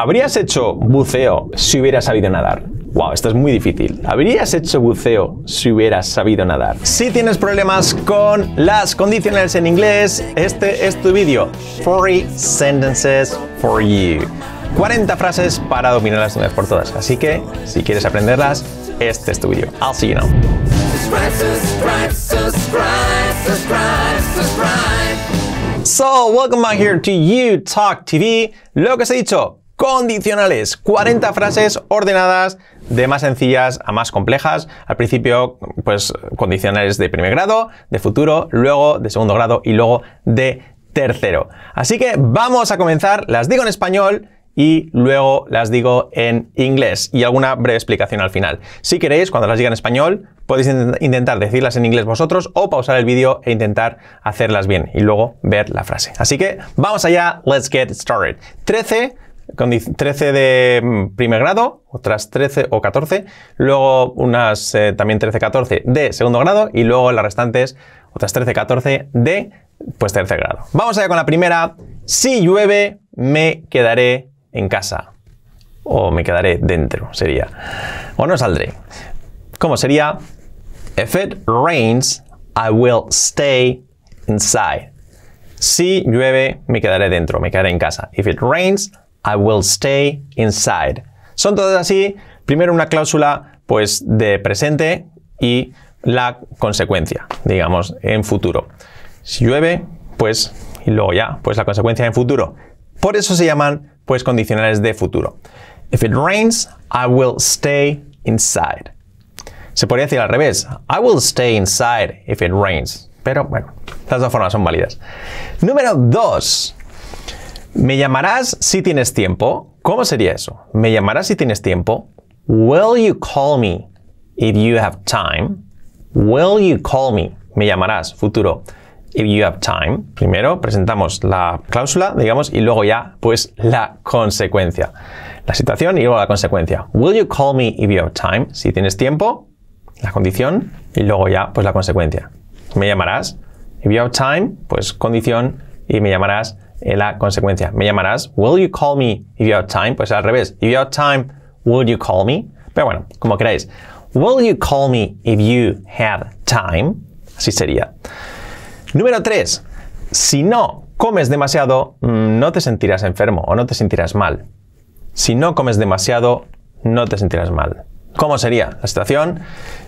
¿Habrías hecho buceo si hubieras sabido nadar? Wow, esto es muy difícil. ¿Habrías hecho buceo si hubieras sabido nadar? Si tienes problemas con las condicionales en inglés, este es tu vídeo. 40 sentences for you. 40 frases para dominarlas de una vez por todas. Así que, si quieres aprenderlas, este es tu vídeo. I'll see you now. so, welcome back here to You Talk TV. Lo que os he dicho, condicionales. 40 frases ordenadas de más sencillas a más complejas. Al principio, pues condicionales de primer grado, de futuro, luego de segundo grado y luego de tercero. Así que vamos a comenzar. Las digo en español y luego las digo en inglés y alguna breve explicación al final. Si queréis, cuando las diga en español, podéis intentar decirlas en inglés vosotros o pausar el vídeo e intentar hacerlas bien y luego ver la frase. Así que vamos allá, let's get started. 13 con 13 de primer grado, otras 13 o 14, luego unas eh, también 13-14 de segundo grado y luego las restantes otras 13-14 de pues tercer grado. Vamos allá con la primera. Si llueve, me quedaré en casa. O me quedaré dentro, sería. O no saldré. ¿Cómo sería? If it rains, I will stay inside. Si llueve, me quedaré dentro, me quedaré en casa. If it rains, I will stay inside. Son todas así, primero una cláusula pues de presente y la consecuencia, digamos, en futuro. Si llueve, pues y luego ya, pues la consecuencia en futuro. Por eso se llaman pues condicionales de futuro. If it rains, I will stay inside. Se podría decir al revés. I will stay inside if it rains. Pero bueno, las dos formas son válidas. Número 2. ¿Me llamarás si tienes tiempo? ¿Cómo sería eso? ¿Me llamarás si tienes tiempo? Will you call me if you have time? Will you call me? Me llamarás, futuro. If you have time. Primero presentamos la cláusula, digamos, y luego ya, pues, la consecuencia. La situación y luego la consecuencia. Will you call me if you have time? Si tienes tiempo, la condición y luego ya, pues, la consecuencia. Me llamarás. If you have time, pues, condición y me llamarás la consecuencia. Me llamarás. Will you call me if you have time? Pues al revés. If you have time, will you call me? Pero bueno, como queráis. Will you call me if you have time? Así sería. Número 3. Si no comes demasiado, mm, no te sentirás enfermo o no te sentirás mal. Si no comes demasiado, no te sentirás mal. ¿Cómo sería la situación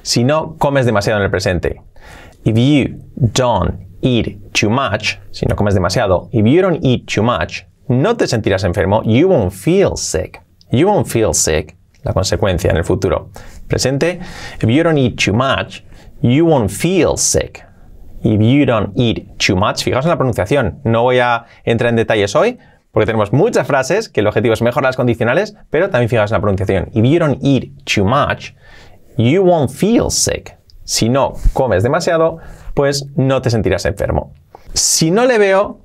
si no comes demasiado en el presente? If you don't eat too much, si no comes demasiado, if you don't eat too much, no te sentirás enfermo, you won't feel sick. You won't feel sick, la consecuencia en el futuro. Presente, if you don't eat too much, you won't feel sick. If you don't eat too much, fijaos en la pronunciación, no voy a entrar en detalles hoy, porque tenemos muchas frases que el objetivo es mejorar las condicionales, pero también fijaos en la pronunciación. If you don't eat too much, you won't feel sick. Si no comes demasiado, pues no te sentirás enfermo. Si no le veo,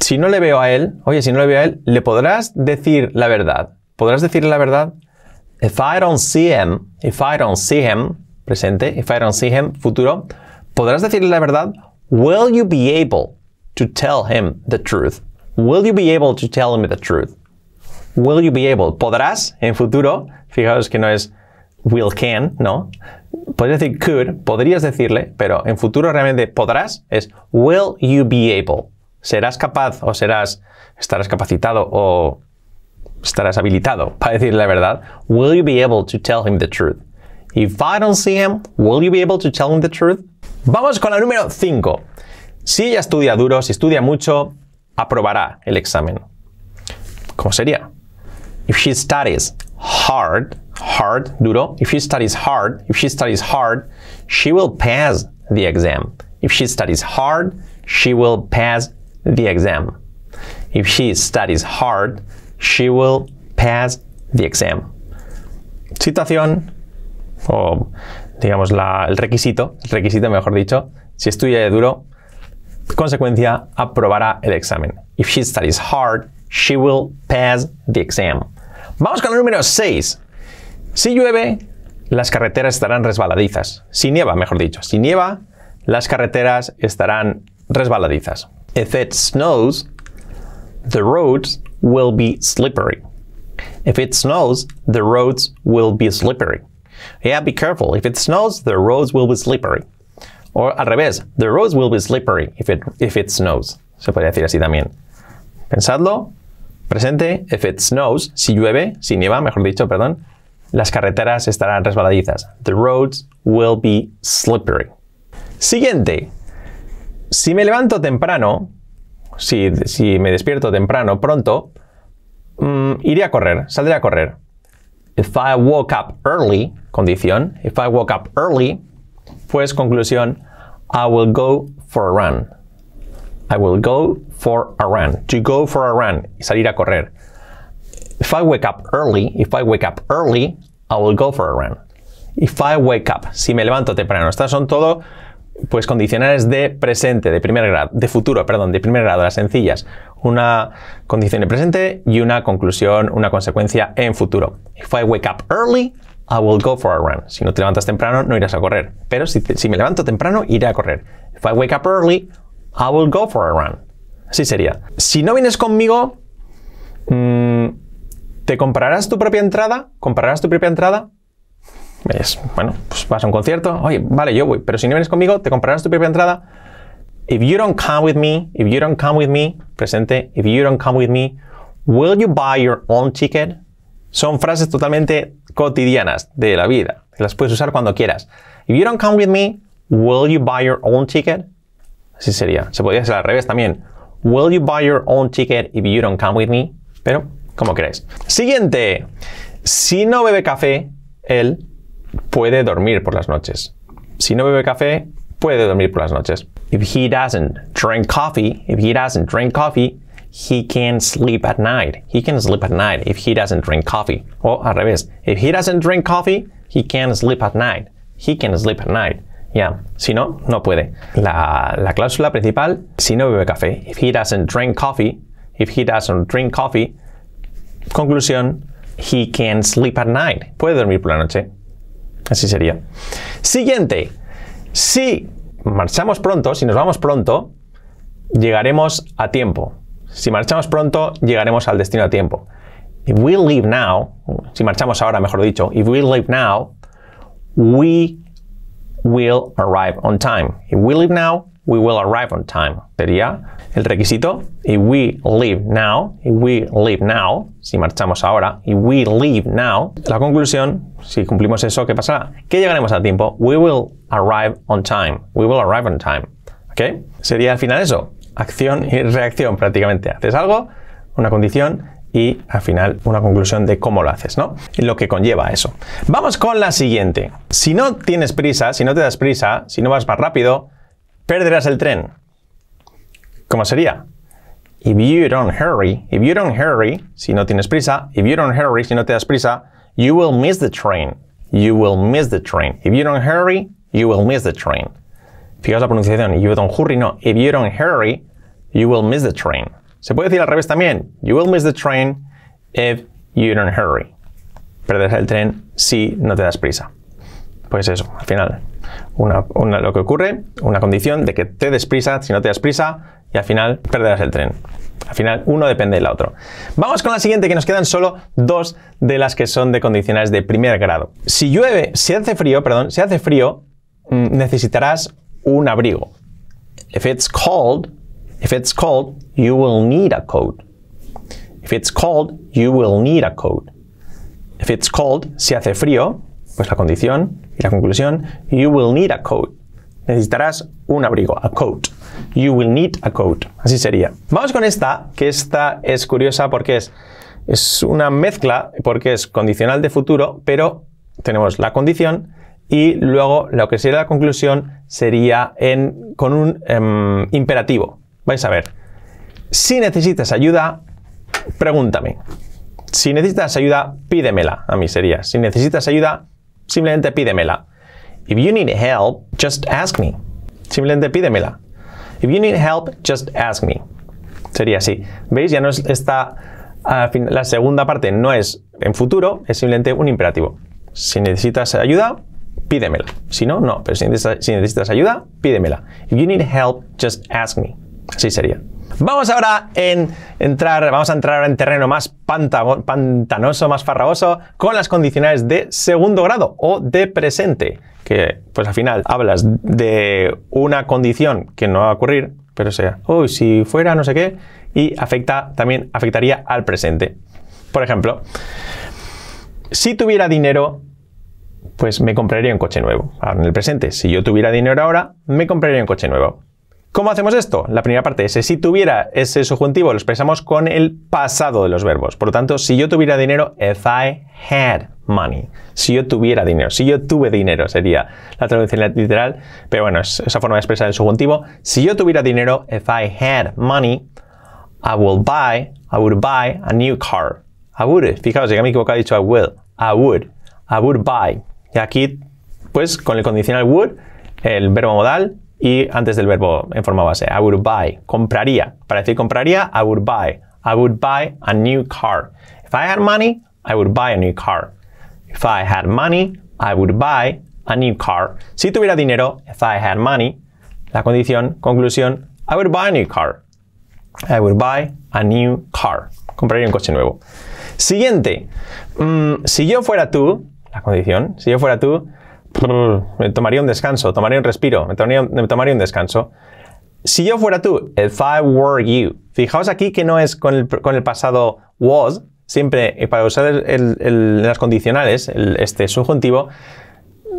si no le veo a él, oye, si no le veo a él, le podrás decir la verdad. ¿Podrás decirle la verdad? If I don't see him, if I don't see him, presente, if I don't see him, futuro, podrás decirle la verdad. Will you be able to tell him the truth? Will you be able to tell him the truth? Will you be able? Podrás en futuro, fijaos que no es will can, ¿no? Podrías decir could, podrías decirle, pero en futuro realmente podrás es will you be able. Serás capaz o serás, estarás capacitado o estarás habilitado para decirle la verdad. Will you be able to tell him the truth? If I don't see him, will you be able to tell him the truth? Vamos con la número 5. Si ella estudia duro, si estudia mucho, aprobará el examen. ¿Cómo sería? If she studies hard, hard, duro. If she studies hard, if she studies hard, she will pass the exam. If she studies hard, she will pass the exam. If she studies hard, she will pass the exam. Citación o digamos el requisito, el requisito mejor dicho, si estudia de duro, consecuencia, aprobará el examen. If she studies hard, she will pass the exam. Vamos con el número 6. Si llueve, las carreteras estarán resbaladizas. Si nieva, mejor dicho, si nieva, las carreteras estarán resbaladizas. If it snows, the roads will be slippery. If it snows, the roads will be slippery. Yeah, be careful. If it snows, the roads will be slippery. O al revés, the roads will be slippery if it, if it snows. Se puede decir así también. Pensadlo. Presente, if it snows, si llueve, si nieva, mejor dicho, perdón. Las carreteras estarán resbaladizas. The roads will be slippery. Siguiente. Si me levanto temprano, si, me despierto temprano, pronto, mm, iré a correr, saldré a correr. If I woke up early, condición, if I woke up early, pues conclusión, I will go for a run. I will go for a run. To go for a run, salir a correr. If I wake up early, if I wake up early, I will go for a run. If I wake up, si me levanto temprano. Estas son todo pues condicionales de presente, de primer grado, de futuro, perdón, de primer grado, las sencillas. Una condición de presente y una conclusión, una consecuencia en futuro. If I wake up early, I will go for a run. Si no te levantas temprano, no irás a correr. Pero si, me levanto temprano, iré a correr. If I wake up early, I will go for a run. Así sería. Si no vienes conmigo, mm, ¿Te comprarás tu propia entrada? ¿Comprarás tu propia entrada? Es, bueno, pues vas a un concierto, oye, vale, yo voy, pero si no vienes conmigo, ¿te comprarás tu propia entrada? If you don't come with me, if you don't come with me, presente, if you don't come with me, will you buy your own ticket? Son frases totalmente cotidianas de la vida, las puedes usar cuando quieras. If you don't come with me, will you buy your own ticket? Así sería, se podría hacer al revés también. Will you buy your own ticket if you don't come with me? Pero como queráis. Siguiente. Si no bebe café, él puede dormir por las noches. Si no bebe café, puede dormir por las noches. If he doesn't drink coffee, if he doesn't drink coffee, he can sleep at night. He can sleep at night if he doesn't drink coffee. O al revés. If he doesn't drink coffee, he can sleep at night. He can sleep at night. Ya. Si no, no puede. La, la cláusula principal, si no bebe café. If he doesn't drink coffee, if he doesn't drink coffee, Conclusión, he can sleep at night. Puede dormir por la noche. Así sería. Siguiente, si marchamos pronto, si nos vamos pronto, llegaremos a tiempo. Si marchamos pronto, llegaremos al destino a tiempo. If we leave now, si marchamos ahora, mejor dicho, if we leave now, we will arrive on time. If we leave now, we will arrive on time. Sería el requisito. If we leave now, if we leave now, si marchamos ahora, if we leave now, la conclusión, si cumplimos eso, ¿qué pasará? Que llegaremos a tiempo. We will arrive on time. We will arrive on time. ¿Ok? Sería al final eso. Acción y reacción prácticamente. Haces algo, una condición y al final una conclusión de cómo lo haces, ¿no? Lo que conlleva eso. Vamos con la siguiente. Si no tienes prisa, si no te das prisa, si no vas más rápido, perderás el tren. ¿Cómo sería? If you don't hurry, if you don't hurry, si no tienes prisa, if you don't hurry, si no te das prisa, you will miss the train. You will miss the train. If you don't hurry, you will miss the train. Fijaos la pronunciación. You don't hurry, no. If you don't hurry, you will miss the train. Se puede decir al revés también. You will miss the train if you don't hurry. Perderás el tren si no te das prisa pues eso, al final, lo que ocurre, una condición de que te des prisa, si no te das prisa, y al final perderás el tren. Al final, uno depende del otro. Vamos con la siguiente, que nos quedan solo dos de las que son de condicionales de primer grado. Si llueve, si hace frío, perdón, si hace frío, mm, necesitarás un abrigo. it's cold, if it's cold, you will need a coat. If it's cold, you will need a coat. If it's cold, si hace frío, pues la condición, y la conclusión, you will need a coat. Necesitarás un abrigo, a coat. You will need a coat. Así sería. Vamos con esta, que esta es curiosa porque es, una mezcla, porque es condicional de futuro, pero tenemos la condición y luego lo que sería la conclusión sería con un em, imperativo. Vais a ver. Si necesitas ayuda, pregúntame. Si necesitas ayuda, pídemela. A mí sería. Si necesitas ayuda, Simplemente pídemela. If you need help, just ask me. Simplemente pídemela. If you need help, just ask me. Sería así. ¿Veis? Ya no es esta. Ah, la segunda parte no es en futuro, es simplemente un imperativo. Si necesitas ayuda, pídemela. Si no, no. Pero si si necesitas ayuda, pídemela. If you need help, just ask me. Así sería. Vamos ahora en entrar, vamos a entrar en terreno más pantanoso, más farragoso, con las condicionales de segundo grado o de presente, que pues al final hablas de una condición que no va a ocurrir, pero sea, uy, si fuera no sé qué, y afecta, también afectaría al presente. Por ejemplo, si tuviera dinero, pues me compraría un coche nuevo. Ahora en el presente, si yo tuviera dinero ahora, me compraría un coche nuevo. ¿Cómo hacemos esto? La primera parte, es si tuviera ese subjuntivo lo expresamos con el pasado de los verbos. Por lo tanto, si yo tuviera dinero, if I had money. Si yo tuviera dinero, si yo tuve dinero sería la traducción literal, pero bueno, es esa forma de expresar el subjuntivo. Si yo tuviera dinero, if I had money, I will buy, I would buy a new car. I would, fijaos, ya me he equivocado, dicho I will, I would, I would buy. Y aquí, pues con el condicional would, el verbo modal y antes del verbo en forma base. I would buy. Compraría. Para decir compraría, I would buy. I would buy a new car. If I had money, I would buy a new car. If I had money, I would buy a new car. Si tuviera dinero, if I had money, la condición, conclusión, I would buy a new car. I would buy a new car. Compraría un coche nuevo. Siguiente. Mm, si yo fuera tú, la condición, si yo fuera tú, me tomaría un descanso, tomaría un respiro, me tomaría, un descanso. Si yo fuera tú, if I were you, fijaos aquí que no es con el, pasado was, siempre eh, para usar las condicionales, este subjuntivo,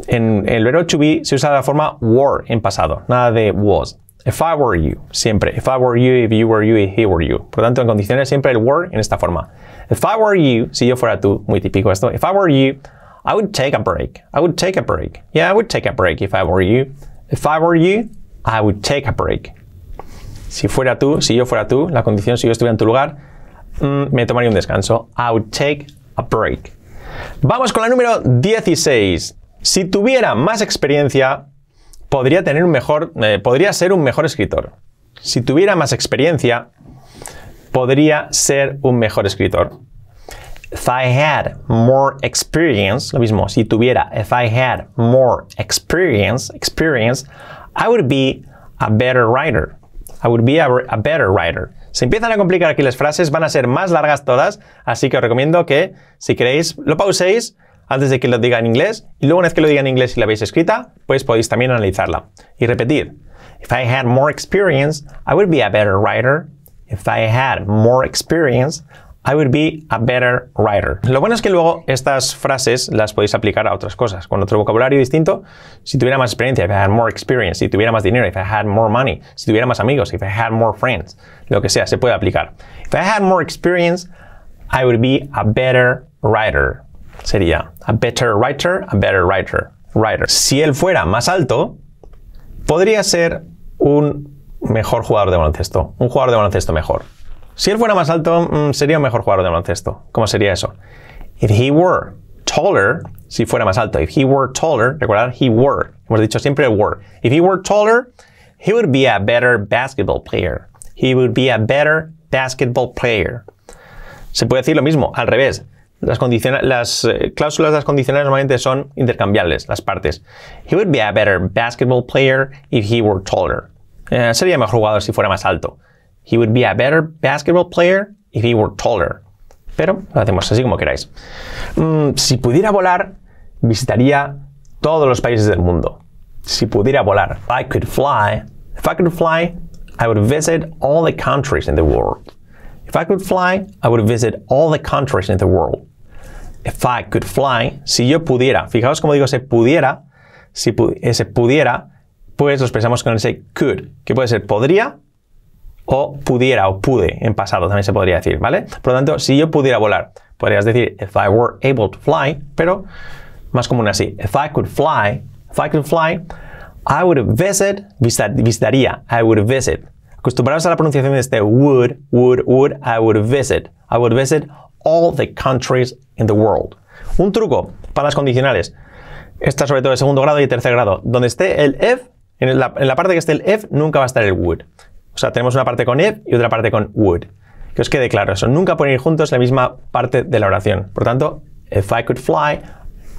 en el verbo to be se usa la forma were en pasado, nada de was. If I were you, siempre. If I were you, if you were you, if he were you. Por lo tanto, en condicionales siempre el were en esta forma. If I were you, si yo fuera tú, muy típico esto. If I were you, I would take a break. I would take a break. Yeah, I would take a break if I were you. If I were you, I would take a break. Si fuera tú, si yo fuera tú, la condición, si yo estuviera en tu lugar, mm, me tomaría un descanso. I would take a break. Vamos con la número 16. Si tuviera más experiencia, podría tener un mejor, eh, podría ser un mejor escritor. Si tuviera más experiencia, podría ser un mejor escritor. If I had more experience, lo mismo, si tuviera, if I had more experience, experience, I would be a better writer. I would be a, better writer. Se empiezan a complicar aquí las frases, van a ser más largas todas, así que os recomiendo que, si queréis, lo pauséis antes de que lo diga en inglés, y luego una vez que lo diga en inglés y la veis escrita, pues podéis también analizarla. Y repetir, if I had more experience, I would be a better writer. If I had more experience, I would be a better writer. Lo bueno es que luego estas frases las podéis aplicar a otras cosas, con otro vocabulario distinto. Si tuviera más experiencia, if I had more experience, si tuviera más dinero, if I had more money, si tuviera más amigos, if I had more friends, lo que sea, se puede aplicar. If I had more experience, I would be a better writer. Sería a better writer, a better writer, writer. Si él fuera más alto, podría ser un mejor jugador de baloncesto, un jugador de baloncesto mejor. Si él fuera más alto, mm, sería un mejor jugador de baloncesto. ¿Cómo sería eso? If he were taller, si fuera más alto. If he were taller, recordad, he were. Hemos dicho siempre were. If he were taller, he would be a better basketball player. He would be a better basketball player. Se puede decir lo mismo, al revés. Las, las eh, cláusulas de las condicionales normalmente son intercambiables, las partes. He would be a better basketball player if he were taller. Eh, sería mejor jugador si fuera más alto. He would be a better basketball player if he were taller. Pero lo hacemos así como queráis. Mm, si pudiera volar, visitaría todos los países del mundo. Si pudiera volar. I could fly. If I could fly, I would visit all the countries in the world. If I could fly, I would visit all the countries in the world. If I could fly, si yo pudiera, fijaos cómo digo se pudiera, si se pudiera, pues lo pensamos con ese could, que puede ser podría o pudiera o pude en pasado también se podría decir, ¿vale? Por lo tanto, si yo pudiera volar, podrías decir if I were able to fly, pero más común así, if I could fly, if I could fly, I would visit, visitaría, I would visit. Acostumbrados a la pronunciación de este would, would, would, I would visit. I would visit all the countries in the world. Un truco para las condicionales. está sobre todo de segundo grado y tercer grado. Donde esté el if, en la, en la parte que esté el if, nunca va a estar el would. O sea, tenemos una parte con it y otra parte con would. Que os quede claro eso. Nunca poner juntos la misma parte de la oración. Por tanto, if I could fly,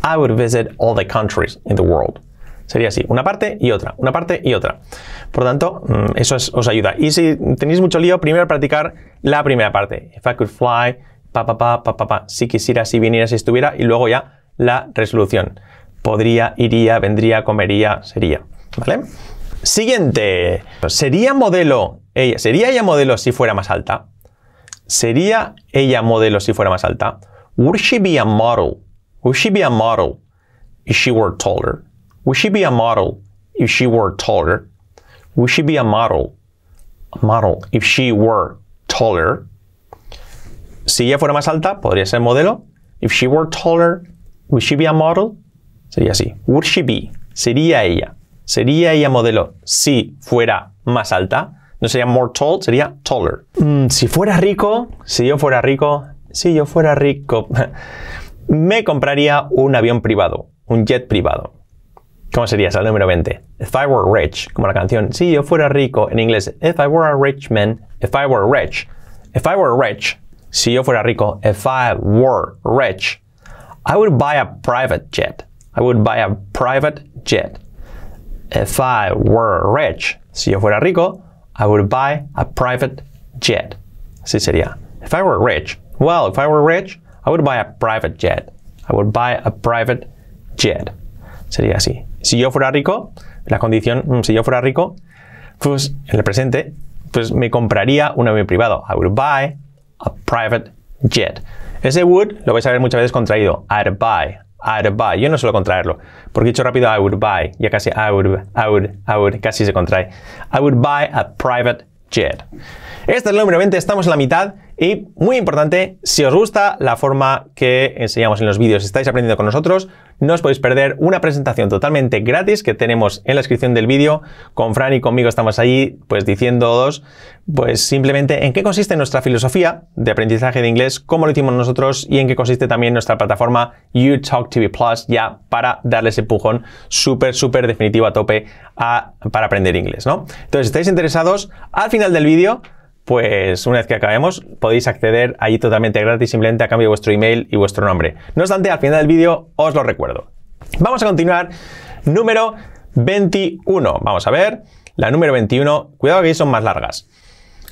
I would visit all the countries in the world. Sería así, una parte y otra, una parte y otra. Por tanto, mm, eso os ayuda. Y si tenéis mucho lío, primero practicar la primera parte. If I could fly, pa, pa, pa, pa, pa, pa. Si quisiera, si viniera, si estuviera. Y luego ya la resolución. Podría, iría, vendría, comería, sería. ¿Vale? Siguiente. ¿Sería modelo ella? ¿Sería ella modelo si fuera más alta? ¿Sería ella modelo si fuera más alta? Would she be a model? Would she be a model if she were taller? Would she be a model if she were taller? Would she be a model? A model if she were taller. Si ella fuera más alta, podría ser modelo. If she were taller, would she be a model? Sería así. Would she be? Sería ella sería ella modelo si fuera más alta. No sería more tall, sería taller. Mm, si fuera rico, si yo fuera rico, si yo fuera rico, me compraría un avión privado, un jet privado. ¿Cómo sería Sal El número 20. If I were rich, como la canción. Si yo fuera rico, en inglés, if I were a rich man, if I were rich, if I were rich, si yo fuera rico, if I were rich, I would buy a private jet. I would buy a private jet. If I were rich, si yo fuera rico, I would buy a private jet. Así sería. If I were rich, well, if I were rich, I would buy a private jet. I would buy a private jet. Sería así. Si yo fuera rico, la condición, mm, si yo fuera rico, pues en el presente, pues me compraría un avión privado. I would buy a private jet. Ese would lo vais a ver muchas veces contraído. I'd buy, I would buy. Yo no suelo contraerlo, porque dicho rápido I would buy. Ya casi I would, I would, I would, casi se contrae. I would buy a private jet. Este es el número 20, estamos en la mitad. Y muy importante, si os gusta la forma que enseñamos en los vídeos, estáis aprendiendo con nosotros, no os podéis perder una presentación totalmente gratis que tenemos en la descripción del vídeo. Con Fran y conmigo estamos allí, pues diciéndoos, pues simplemente en qué consiste nuestra filosofía de aprendizaje de inglés, cómo lo hicimos nosotros y en qué consiste también nuestra plataforma YouTalkTV TV Plus ya para darle ese empujón súper, súper definitivo a tope para aprender inglés, ¿no? Entonces, si estáis interesados, al final del vídeo pues una vez que acabemos podéis acceder allí totalmente gratis simplemente a cambio de vuestro email y vuestro nombre. No obstante, al final del vídeo os lo recuerdo. Vamos a continuar. Número 21. Vamos a ver. La número 21. Cuidado que son más largas.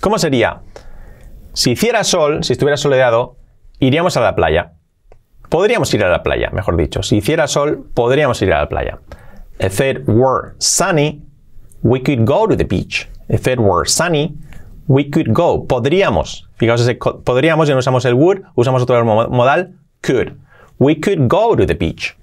¿Cómo sería? Si hiciera sol, si estuviera soleado, iríamos a la playa. Podríamos ir a la playa, mejor dicho. Si hiciera sol, podríamos ir a la playa. If it were sunny, we could go to the beach. If it were sunny, we could go, podríamos. Fijaos podríamos, ya no usamos el would, usamos otro modal, could. We could go to the beach.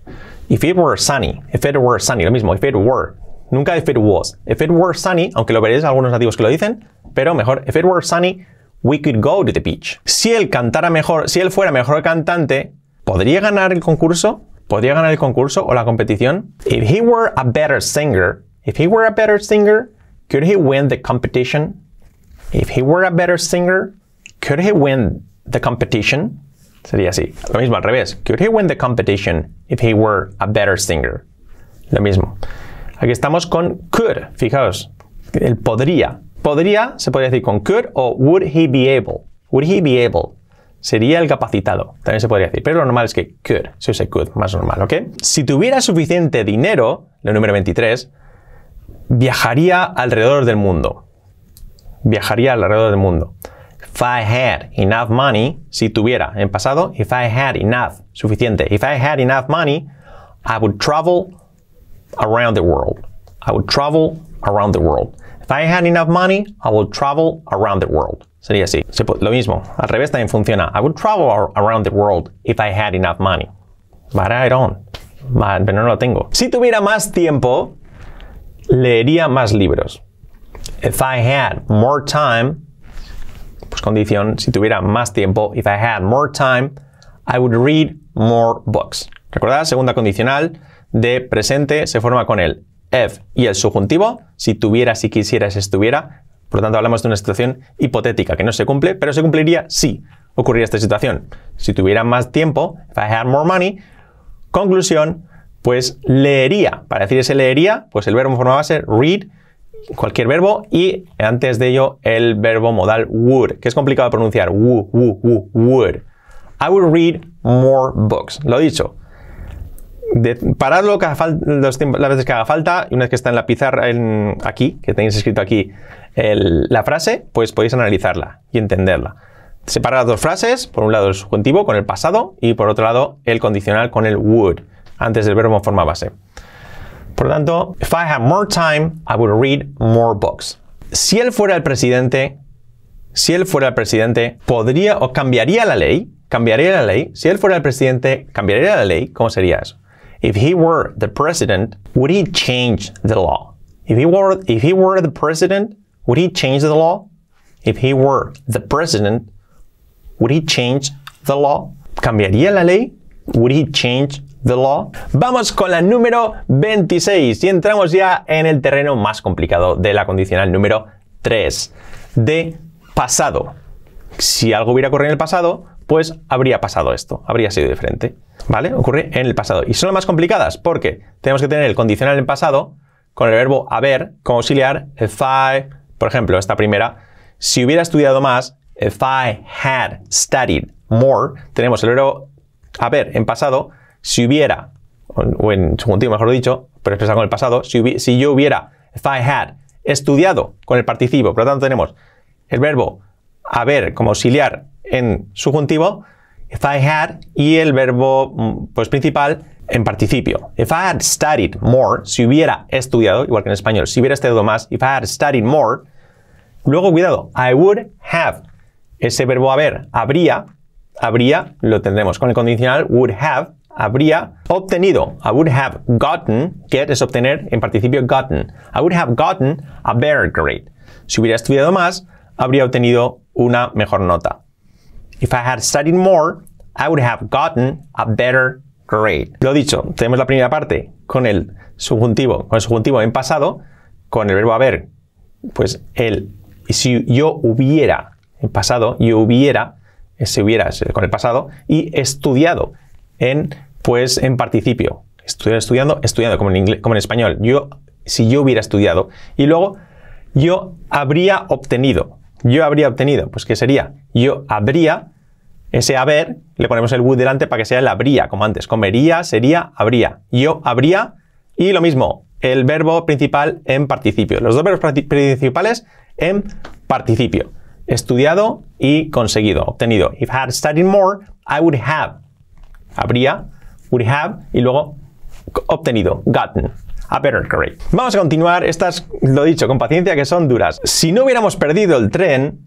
If it were sunny, if it were sunny, lo mismo, if it were. Nunca if it was. If it were sunny, aunque lo veréis algunos nativos que lo dicen, pero mejor, if it were sunny, we could go to the beach. Si él cantara mejor, si él fuera mejor cantante, ¿podría ganar el concurso? ¿Podría ganar el concurso o la competición? If he were a better singer, if he were a better singer, could he win the competition? If he were a better singer, could he win the competition? Sería así. Lo mismo al revés. Could he win the competition if he were a better singer? Lo mismo. Aquí estamos con could. Fijaos. El podría. Podría se podría decir con could o would he be able. Would he be able? Sería el capacitado. También se podría decir. Pero lo normal es que could. Se usa could. Más normal, ¿ok? Si tuviera suficiente dinero, el número 23, viajaría alrededor del mundo viajaría alrededor del mundo. If I had enough money, si tuviera en pasado, if I had enough, suficiente. If I had enough money, I would travel around the world. I would travel around the world. If I had enough money, I would travel around the world. Sería así. lo mismo. Al revés también funciona. I would travel around the world if I had enough money. But I don't. pero no lo tengo. Si tuviera más tiempo, leería más libros. If I had more time, pues condición, si tuviera más tiempo, if I had more time, I would read more books. Recordad, segunda condicional de presente se forma con el if y el subjuntivo, si tuviera, si quisiera, si estuviera. Por lo tanto, hablamos de una situación hipotética que no se cumple, pero se cumpliría si ocurría esta situación. Si tuviera más tiempo, if I had more money, conclusión, pues leería. Para decir ese leería, pues el verbo formaba forma base read cualquier verbo y antes de ello el verbo modal would, que es complicado de pronunciar. Would, would, would. I would read more books. Lo he dicho. De, las veces que haga falta y una vez que está en la pizarra aquí, que tenéis escrito aquí la frase, pues podéis analizarla y entenderla. Separar las dos frases, por un lado el subjuntivo con el pasado y por otro lado el condicional con el would, antes del verbo en forma base. Por lo tanto, if I had more time, I would read more books. Si él fuera el presidente, si él fuera el presidente, podría o cambiaría la ley, cambiaría la ley. Si él fuera el presidente, cambiaría la ley. ¿Cómo sería eso? If he were the president, would he change the law? If he were, if he were the president, would he change the law? If he were the president, would he change the law? ¿Cambiaría la ley? Would he change Vamos con la número 26 y entramos ya en el terreno más complicado de la condicional número 3, de pasado. Si algo hubiera ocurrido en el pasado, pues habría pasado esto, habría sido diferente. ¿Vale? Ocurre en el pasado. Y son las más complicadas porque tenemos que tener el condicional en pasado con el verbo haber como auxiliar if I, por ejemplo, esta primera, si hubiera estudiado más, if I had studied more, tenemos el verbo haber en pasado si hubiera, o en subjuntivo mejor dicho, pero expresado con el pasado, si, yo hubiera, if I had, estudiado con el participio, por lo tanto tenemos el verbo haber como auxiliar en subjuntivo, if I had, y el verbo mm, pues, principal en participio. If I had studied more, si hubiera estudiado, igual que en español, si hubiera estudiado más, if I had studied more, luego cuidado, I would have, ese verbo haber, habría, habría, lo tendremos con el condicional would have, habría obtenido. I would have gotten, get es obtener, en participio gotten. I would have gotten a better grade. Si hubiera estudiado más, habría obtenido una mejor nota. If I had studied more, I would have gotten a better grade. Lo dicho, tenemos la primera parte con el subjuntivo, con el subjuntivo en pasado, con el verbo haber, pues el, si yo hubiera, en pasado, yo hubiera, se hubiera con el pasado, y estudiado en, pues, en participio. Estudiar estudiando, estudiando, como en, español. Yo, si yo hubiera estudiado. Y luego, yo habría obtenido. Yo habría obtenido. Pues, ¿qué sería? Yo habría, ese haber, le ponemos el would delante para que sea el habría, como antes. Comería, sería, habría. Yo habría. Y lo mismo, el verbo principal en participio. Los dos verbos principales en participio. Estudiado y conseguido, obtenido. If I had studied more, I would have habría, would have, y luego obtenido, gotten. A better grade. Vamos a continuar, estas, lo dicho, con paciencia que son duras. Si no hubiéramos perdido el tren,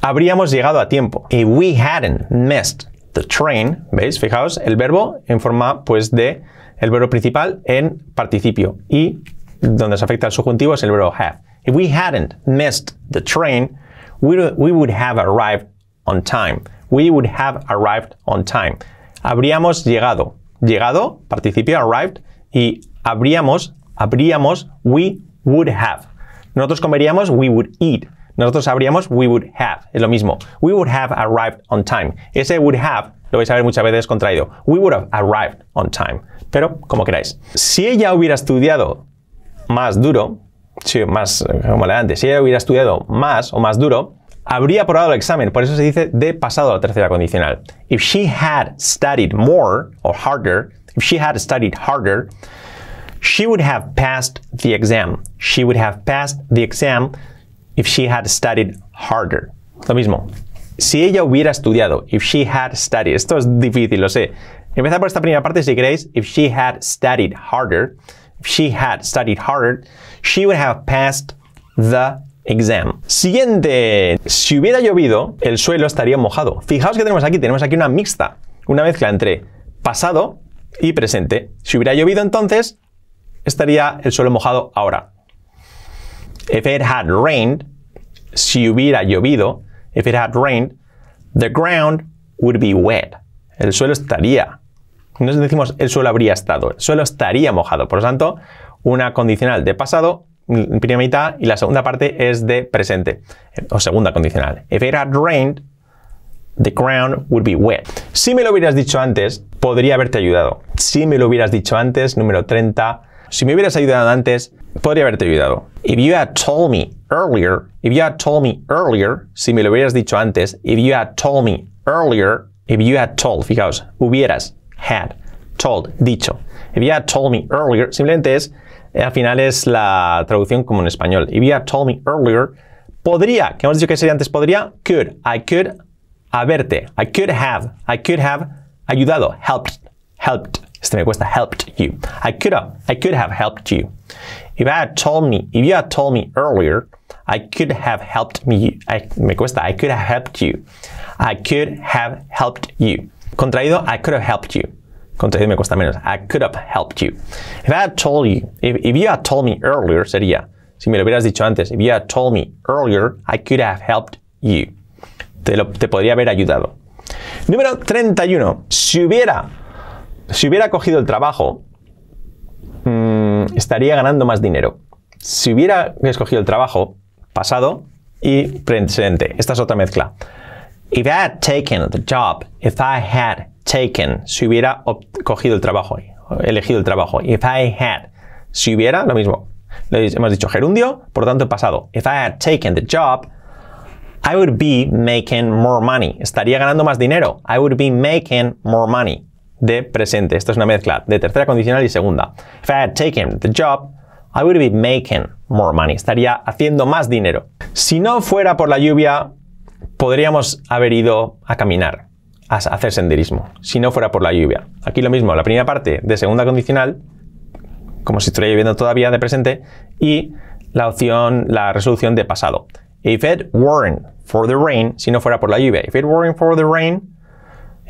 habríamos llegado a tiempo. If we hadn't missed the train, ¿veis? Fijaos, el verbo en forma, pues, de el verbo principal en participio. Y donde se afecta el subjuntivo es el verbo have. If we hadn't missed the train, we, we would have arrived on time. We would have arrived on time habríamos llegado. Llegado, participio arrived, y habríamos, habríamos, we would have. Nosotros comeríamos, we would eat. Nosotros habríamos, we would have. Es lo mismo. We would have arrived on time. Ese would have lo vais a ver muchas veces contraído. We would have arrived on time. Pero, como queráis. Si ella hubiera estudiado más duro, sí, más, como le antes, si ella hubiera estudiado más o más duro, habría aprobado el examen, por eso se dice de pasado la tercera condicional. If she had studied more or harder, if she had studied harder, she would have passed the exam. She would have passed the exam if she had studied harder. Lo mismo. Si ella hubiera estudiado, if she had studied, esto es difícil, lo sé. Empezar por esta primera parte si queréis, if she had studied harder, if she had studied harder, she would have passed the exam. Siguiente, si hubiera llovido, el suelo estaría mojado. Fijaos que tenemos aquí, tenemos aquí una mixta, una mezcla entre pasado y presente. Si hubiera llovido entonces, estaría el suelo mojado ahora. If it had rained, si hubiera llovido, if it had rained, the ground would be wet. El suelo estaría. No decimos el suelo habría estado, el suelo estaría mojado. Por lo tanto, una condicional de pasado Mm, primera mitad y la segunda parte es de presente eh, o segunda condicional. If it had rained, the ground would be wet. Si me lo hubieras dicho antes, podría haberte ayudado. Si me lo hubieras dicho antes, número 30. Si me hubieras ayudado antes, podría haberte ayudado. If you had told me earlier, if you had told me earlier, si me lo hubieras dicho antes, if you had told me earlier, if you had told, fijaos, hubieras, had, told, dicho. If you had told me earlier, simplemente es eh, al final es la traducción como en español. If you had told me earlier, podría, que hemos dicho que sería antes podría, could, I could haberte, I could have, I could have ayudado, helped, helped. Este me cuesta helped you. I could have, I could have helped you. If I had told me, if you had told me earlier, I could have helped me. me cuesta, I could have helped you. I could have helped you. Contraído, I could have helped you me cuesta menos. I could have helped you. If I had told you, if, you had told me earlier, sería, si me lo hubieras dicho antes, if you had told me earlier, I could have helped you. Te, podría haber ayudado. Número 31. Si hubiera, si hubiera cogido el trabajo, mm, estaría ganando más dinero. Si hubiera escogido el trabajo pasado y presente. Esta es otra mezcla. If I had taken the job, if I had taken, si hubiera cogido el trabajo, elegido el trabajo. If I had, si hubiera, lo mismo. Hemos dicho gerundio, por lo tanto pasado. If I had taken the job, I would be making more money. Estaría ganando más dinero. I would be making more money. De presente. Esto es una mezcla de tercera condicional y segunda. If I had taken the job, I would be making more money. Estaría haciendo más dinero. Si no fuera por la lluvia, podríamos haber ido a caminar hacer senderismo, si no fuera por la lluvia. Aquí lo mismo, la primera parte de segunda condicional, como si estuviera lloviendo todavía de presente, y la opción, la resolución de pasado. If it weren't for the rain, si no fuera por la lluvia. If it weren't for the rain,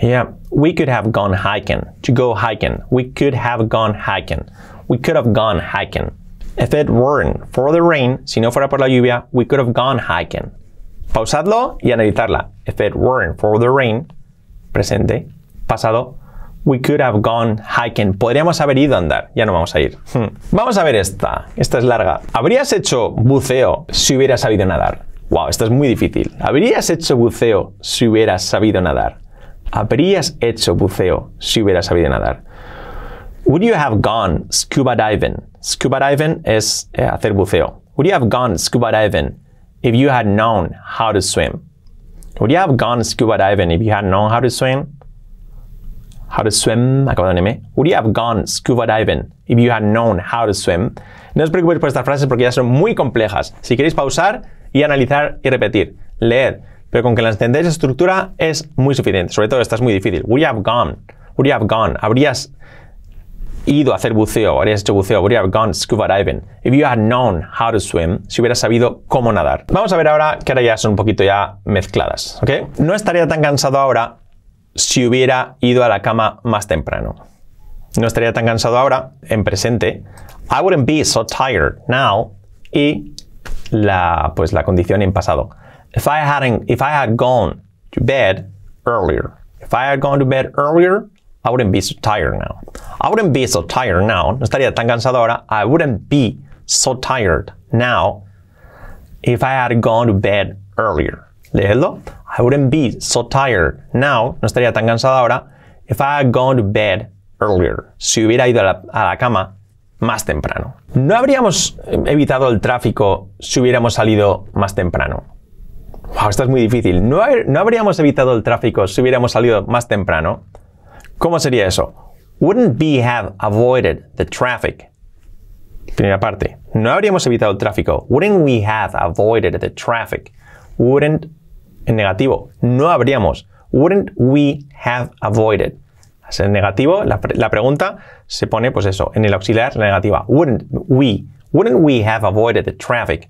yeah, we could have gone hiking. To go hiking. We could have gone hiking. We could have gone hiking. If it weren't for the rain, si no fuera por la lluvia, we could have gone hiking. Pausadlo y analizarla. If it weren't for the rain, presente, pasado, we could have gone hiking. Podríamos haber ido a andar. Ya no vamos a ir. Hmm. Vamos a ver esta. Esta es larga. ¿Habrías hecho buceo si hubieras sabido nadar? Wow, esta es muy difícil. ¿Habrías hecho buceo si hubieras sabido nadar? ¿Habrías hecho buceo si hubieras sabido nadar? Would you have gone scuba diving? Scuba diving es eh, hacer buceo. Would you have gone scuba diving if you had known how to swim? Would you have gone scuba diving if you had known how to swim? How to swim, acabado en M. Would you have gone scuba diving if you had known how to swim? No os preocupéis por estas frases porque ya son muy complejas. Si queréis pausar y analizar y repetir, leer, Pero con que la entendáis la estructura es muy suficiente. Sobre todo esta es muy difícil. Would you have gone? Would you have gone? Habrías ido a hacer buceo, habrías hecho buceo, have gone scuba diving. If you had known how to swim, si hubiera sabido cómo nadar. Vamos a ver ahora que ahora ya son un poquito ya mezcladas, ¿ok? No estaría tan cansado ahora si hubiera ido a la cama más temprano. No estaría tan cansado ahora, en presente. I wouldn't be so tired now. Y la, pues, la condición en pasado. If I, hadn't, if I had gone to bed earlier. If I had gone to bed earlier, I wouldn't be so tired now. I wouldn't be so tired now. No estaría tan cansado ahora. I wouldn't be so tired now if I had gone to bed earlier. Leedlo. I wouldn't be so tired now. No estaría tan cansado ahora. If I had gone to bed earlier. Si hubiera ido a la, cama más temprano. No habríamos eh, evitado el tráfico si hubiéramos salido más temprano. esto es muy difícil. No, no habríamos evitado el tráfico si hubiéramos salido más temprano. ¿Cómo sería eso? Wouldn't we have avoided the traffic? Primera parte. No habríamos evitado el tráfico. Wouldn't we have avoided the traffic? Wouldn't en negativo. No habríamos. Wouldn't we have avoided? En negativo, la, la, pregunta se pone, pues eso, en el auxiliar, la negativa. Wouldn't we, wouldn't we have avoided the traffic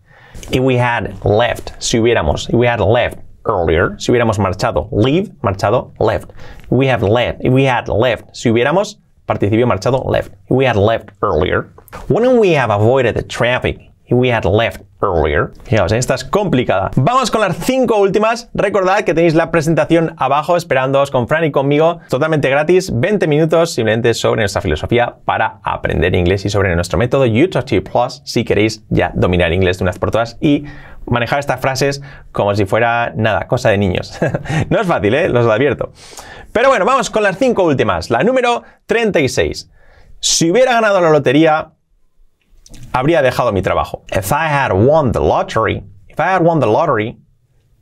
if we had left? Si hubiéramos, if we had left earlier, si hubiéramos marchado. Leave, marchado, left. we have left. If we had left. Si hubiéramos participio marchado, left. we had left earlier. When we have avoided the traffic we had left earlier. Fijaos, esta es complicada. Vamos con las cinco últimas. Recordad que tenéis la presentación abajo esperándoos con Fran y conmigo, totalmente gratis, 20 minutos simplemente sobre nuestra filosofía para aprender inglés y sobre nuestro método YouTube Plus si queréis ya dominar inglés de unas por todas y manejar estas frases como si fuera nada, cosa de niños. no es fácil, ¿eh? Los advierto. Pero bueno, vamos con las cinco últimas. La número 36. Si hubiera ganado la lotería, habría dejado mi trabajo. If I had won the lottery, I won the lottery,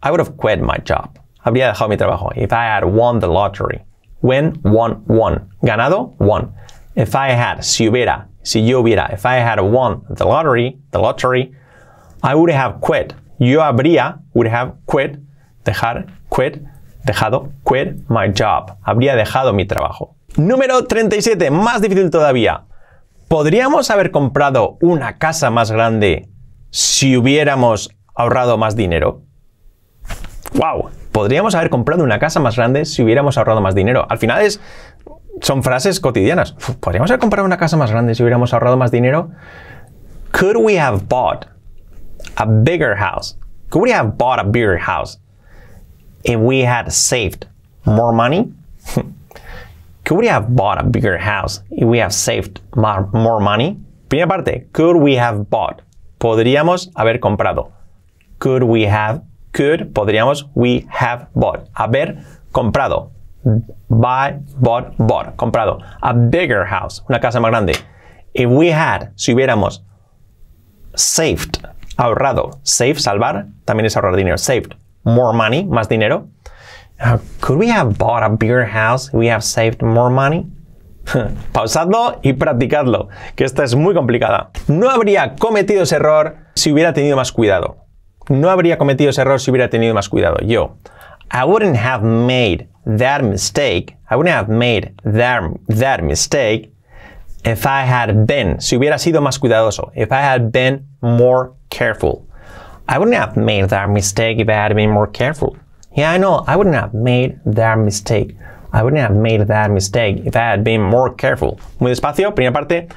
I would have quit my job. Habría dejado mi trabajo. If I had won the lottery. When, won, won. Ganado, won. If I had, si hubiera, si yo hubiera, if I had won the lottery, the lottery, I would have quit. Yo habría, would have quit, dejar, quit, dejado, quit my job. Habría dejado mi trabajo. Número 37, más difícil todavía. ¿Podríamos haber comprado una casa más grande si hubiéramos ahorrado más dinero? ¡Wow! Podríamos haber comprado una casa más grande si hubiéramos ahorrado más dinero. Al final son frases cotidianas. ¿Podríamos haber comprado una casa más grande si hubiéramos ahorrado más dinero? Could we have bought a bigger house. Could we have bought a bigger house if we had saved more money? Could we have bought a bigger house if we have saved more money? Primera parte, could we have bought? Podríamos haber comprado. Could we have? Could, podríamos, we have bought. Haber comprado. Buy, bought, bought. Comprado. A bigger house, una casa más grande. If we had, si hubiéramos saved ahorrado. Save, salvar, también es ahorrar dinero. Saved, more money, más dinero. Uh, could we have bought a bigger house if we have saved more money? Pausadlo y practicadlo, que esta es muy complicada. No habría cometido ese error si hubiera tenido más cuidado. No habría cometido ese error si hubiera tenido más cuidado. Yo, I wouldn't have made that mistake. I wouldn't have made that, that mistake if I had been. Si hubiera sido más cuidadoso. If I had been more careful. I wouldn't have made that mistake if I had been more careful. Yeah, I know, I wouldn't have made that mistake. I wouldn't have made that mistake if I had been more careful. Muy despacio, primera parte.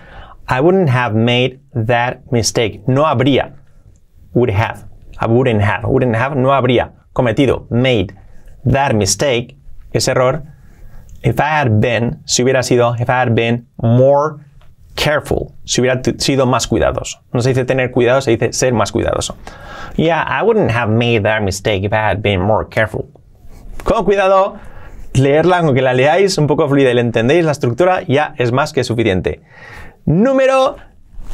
I wouldn't have made that mistake. No habría. Would have. I wouldn't have. Wouldn't have. No habría. Cometido. Made. That mistake. Ese error. If I had been. Si hubiera sido. If I had been more careful, si hubiera sido más cuidadoso. No se dice tener cuidado, se dice ser más cuidadoso. Yeah, I wouldn't have made that mistake if I had been more careful. Con cuidado, leerla, aunque la leáis un poco fluida y la entendéis la estructura, ya es más que suficiente. Número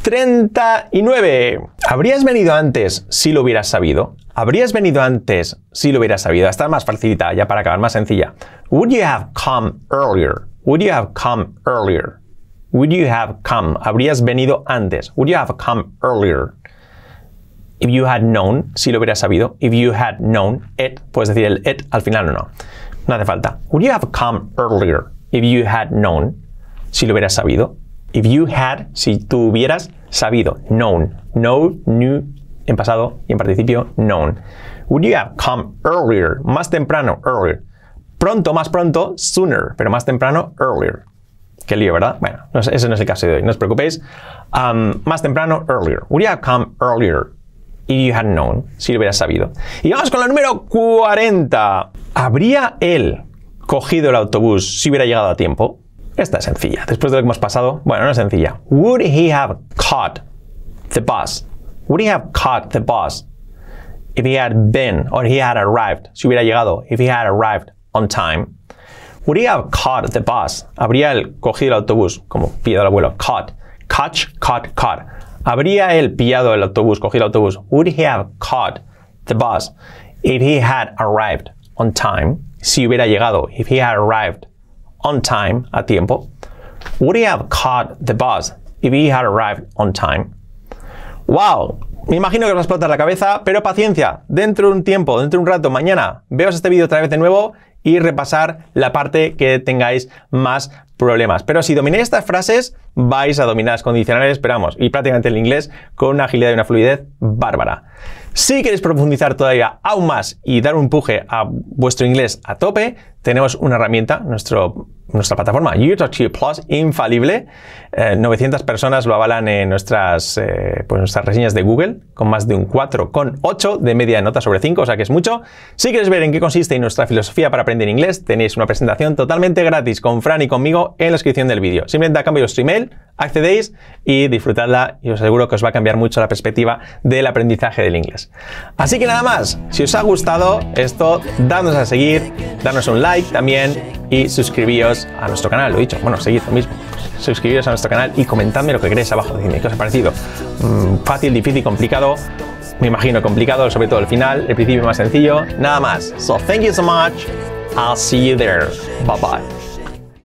39. ¿Habrías venido antes si lo hubieras sabido? ¿Habrías venido antes si lo hubieras sabido? Está más facilita, ya para acabar, más sencilla. Would you have come earlier? Would you have come earlier? Would you have come? Habrías venido antes. Would you have come earlier? If you had known, si lo hubieras sabido. If you had known it, puedes decir el it al final o no. No hace falta. Would you have come earlier if you had known? Si lo hubieras sabido. If you had, si tú hubieras sabido. Known. Know, knew, en pasado y en participio, known. Would you have come earlier? Más temprano, earlier. Pronto, más pronto, sooner. Pero más temprano, earlier. Qué lío, ¿verdad? Bueno, ese no es el caso de hoy, no os preocupéis. Um, más temprano, earlier. Would you have come earlier if you had known? Si lo hubieras sabido. Y vamos con la número 40. ¿Habría él cogido el autobús si hubiera llegado a tiempo? Esta es sencilla. Después de lo que hemos pasado, bueno, no es sencilla. Would he have caught the bus? Would he have caught the bus if he had been or he had arrived? Si hubiera llegado, if he had arrived on time. Would he have caught the bus? ¿Habría él cogido el autobús? Como pillado el abuelo. Caught. Catch, caught, caught. ¿Habría él pillado el autobús, cogido el autobús? Would he have caught the bus if he had arrived on time? Si hubiera llegado, if he had arrived on time, a tiempo. Would he have caught the bus if he had arrived on time? ¡Wow! Me imagino que os va a explotar la cabeza, pero paciencia. Dentro de un tiempo, dentro de un rato, mañana, veos este vídeo otra vez de nuevo y repasar la parte que tengáis más problemas. Pero si domináis estas frases, vais a dominar las condicionales, esperamos, y prácticamente el inglés con una agilidad y una fluidez bárbara. Si queréis profundizar todavía aún más y dar un empuje a vuestro inglés a tope, tenemos una herramienta, nuestro nuestra plataforma YouTube Plus infalible. 900 eh, personas lo avalan en nuestras, eh, pues nuestras reseñas de Google, con más de un 4,8 de media de nota sobre 5, o sea que es mucho. Si queréis ver en qué consiste nuestra filosofía para aprender inglés, tenéis una presentación totalmente gratis con Fran y conmigo en la descripción del vídeo. Simplemente a cambio de vuestro email, accedéis y disfrutadla y os aseguro que os va a cambiar mucho la perspectiva del aprendizaje del inglés. Así que nada más, si os ha gustado esto, dadnos a seguir, danos un like también y suscribíos a nuestro canal, lo dicho, bueno, seguid lo mismo, suscribiros a nuestro canal y comentadme lo que queréis abajo, decidme qué os ha parecido, mm, fácil, difícil, complicado, me imagino complicado, sobre todo el final, el principio más sencillo, nada más. So thank you so much, I'll see you there, bye bye.